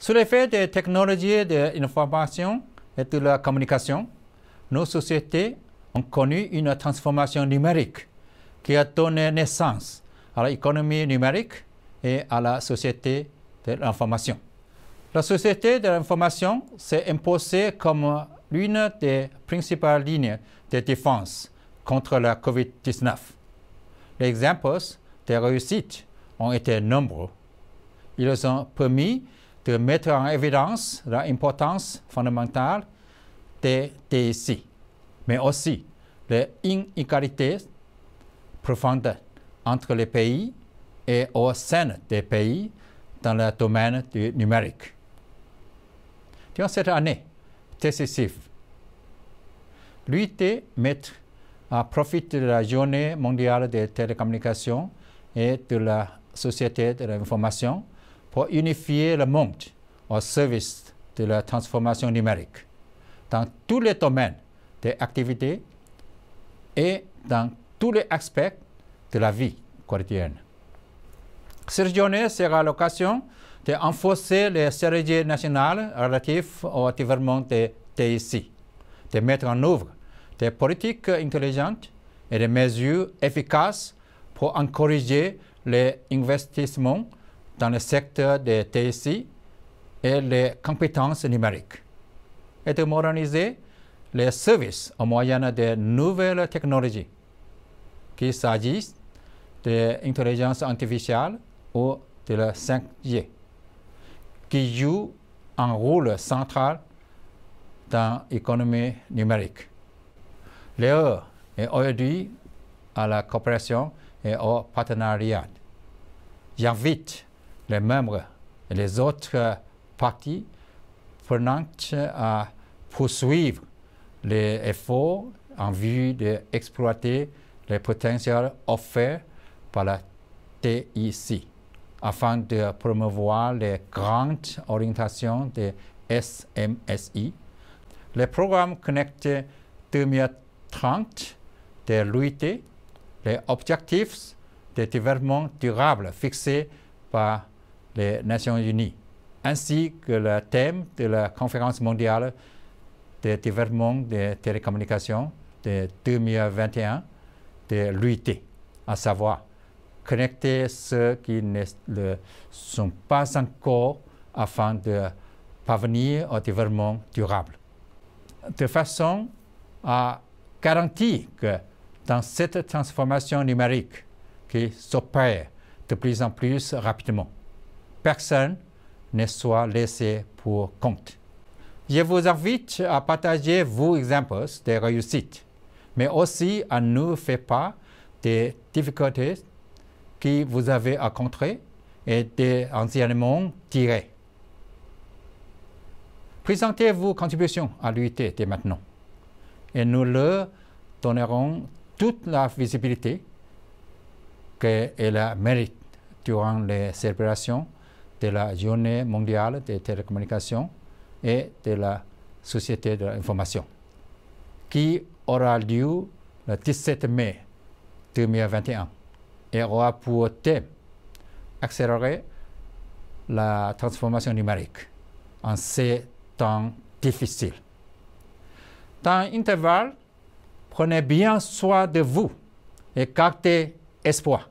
Sur l'effet des technologies de l'information et de la communication, nos sociétés ont connu une transformation numérique qui a donné naissance à l'économie numérique et à la société de l'information. La société de l'information s'est imposée comme l'une des principales lignes de défense contre la COVID-19. Les exemples de réussite ont été nombreux. Ils ont permis de mettre en évidence l'importance fondamentale des TIC, mais aussi les inégalités profondes entre les pays et au sein des pays dans le domaine du numérique. Durant cette année décisive, l'UIT met à profit de la journée mondiale des télécommunications et de la société de l'information unifier le monde au service de la transformation numérique dans tous les domaines des activités et dans tous les aspects de la vie quotidienne. Cette journée sera l'occasion d'enforcer les stratégies nationales relatives au développement des TIC, de mettre en œuvre des politiques intelligentes et des mesures efficaces pour encourager les investissements dans le secteur des TSI et les compétences numériques, et de moderniser les services au moyen de nouvelles technologies, qu'il s'agisse de l'intelligence artificielle ou de la 5G, qui joue un rôle central dans l'économie numérique. L'heure est aujourd'hui à la coopération et au partenariat. J'invite les membres et les autres euh, parties prenantes euh, à poursuivre les efforts en vue d'exploiter les potentiels offerts par la TIC afin de promouvoir les grandes orientations des SMSI. Le programme Connect 2030 de l'UIT, les objectifs de développement durable fixés par les Nations Unies, ainsi que le thème de la conférence mondiale des développement des télécommunications de 2021 de l'UIT, à savoir connecter ceux qui ne le sont pas encore afin de parvenir au développement durable. De façon à garantir que dans cette transformation numérique qui s'opère de plus en plus rapidement, personne ne soit laissé pour compte. Je vous invite à partager vos exemples de réussite, mais aussi à nous faire part des difficultés que vous avez rencontrées et des enseignements tirés. Présentez vos contributions à l'UIT dès maintenant et nous leur donnerons toute la visibilité qu'elle mérite durant les célébrations de la Journée mondiale des télécommunications et de la Société de l'information, qui aura lieu le 17 mai 2021 et aura pour thème accélérer la transformation numérique en ces temps difficiles. Dans l'intervalle, prenez bien soin de vous et gardez espoir.